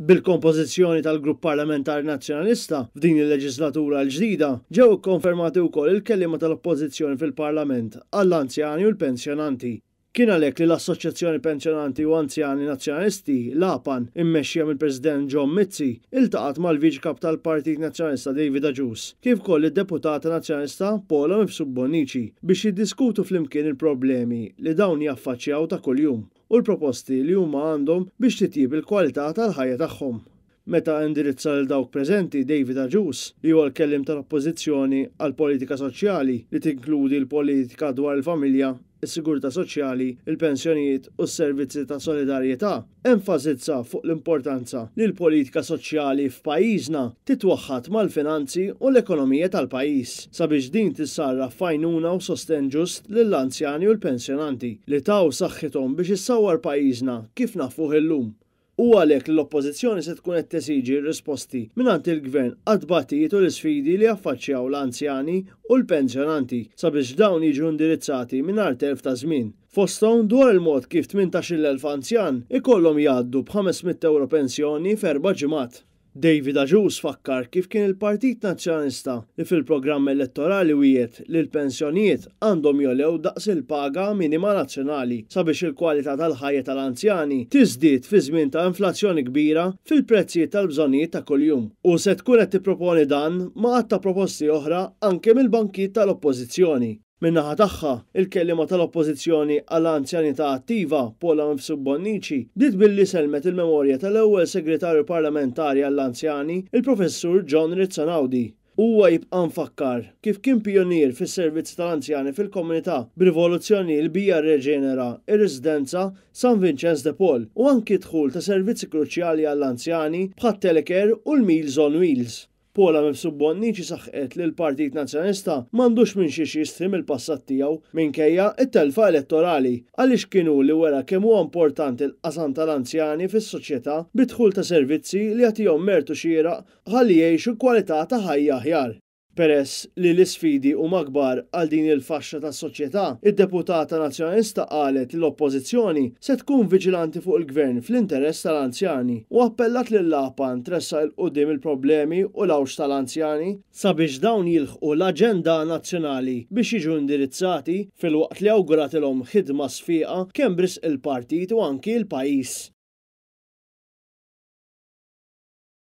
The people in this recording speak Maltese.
Bil-kompożizzjoni tal-Grupp Parlamentar Nazzjonalista f'din il-leġislatura l-ġdida ġew konfermati wkoll il-kelliema tal-oppożizzjoni fil-Parlament għall-anzjani u l-pensjonanti. Kien għalhekk li l-Assoċjazzjoni Pensjonanti u Anzjani Nazzjonalisti l-APAN immexxija mill-President John Mizzi iltaqat mal viġ Kap tal-Partit Nazzjonalista David Aġus kif koll id-Deputata Nazzjonalista Pola Mifsub Bonici biex jiddiskutu flimkien il-problemi li dawn jaffaċċjaw ta' kuljum u l-proposti li huma għandhom biex titjib il-kwalità tal-ħajja tagħhom meta indirizza l dawk preżenti David Aġus li huwa l-kellim tal-oppożizzjoni għal politika soċjali li tinkludi l-politika dwar il-familja, is-sigurta soċjali, il-pensjonijiet u s-servizzi ta' solidarjetà, enfasizza fuq l-importanza li l-politika soċjali f'pajjiżna titwaħħad mal-finanzi u l-ekonomija tal-pajjiż sabiex din tissarra fajnuna u sosten ġust lill-anzjani u l-pensjonanti li taw saħħithom biex issawwar pajjiżna kif nafuh illum u għalhekk l-oppożizzjoni se tkun qed tesiġi risposti mingħand il-gvern għad u l-isfidi li affaċċjaw l-anzjani u l-pensjonanti sabiex dawn jiġu indirizzati mingħajr telf ta' żmien. Fostom dwar il-mod kif 18,000 anzjan ikollhom jgħaddu b'500 euro pensjoni f'erba' ġimgħat. David Aġus fakkar kif kien il-Partit Nazzjonista li fil-programm elettorali wiet li l-pensjonijiet għandhom jolew daqs il-paga minima nazzjonali sabiex il-kwalità tal-ħajja tal-anzjani tiżdied fi żmien ta' inflazzjoni kbira fil-prezzijiet tal-bżonijiet ta' kuljum. U se tkun qed tipproponi dan ma' għatta proposti oħra anke mill-bankiet tal-Oppożizzjoni. Minna tagħha, il-kellima tal-oppożizzjoni għall-anzjanità attiva Pola Mfsubbonnici dit billi selmet il-memorja tal-ewwel segretarju parlamentari għall-anzjani il-professur John Rizzanaudi. Huwa jibqa' nfakkar kif kien pionier fis-servizz tal-anzjani fil-komunità b'rivoluzzjoni l bija reġenera ir-residenza San Vincenz de Paul u anki dħul ta' servizzi kruċjali għall-anzjani bħat teleker u l-Meals on Wheels. Pola Mifsubbonniċi saħqet li l-Partit Nazzjonista m'għandux minn xiex jistrim il-passat tiegħu minkejja it-telfa elettorali għaliex kienu li wera kemm huwa importanti l-qasam tal-anzjani fis-soċjetà bitħul ta' servizzi li għatijom mertu xieraq ħalli jgħixu kwalità ta' ħajja aħjar. Peress li l-isfidi u magbar għal din il-faxxa tas soċjetà id-deputata nazjonalista qalet l-oppożizzjoni se tkun viġilanti fuq il-gvern fl-interess tal-anzjani u appellat lil lapan tressa il qudiem il-problemi u l-awx tal-anzjani sabiex dawn jilħqu l-aġenda nazzjonali biex jiġu indirizzati fil-waqt li awguratilhom ħidma sfiqa kemm bris il-partit u anki il-pajis.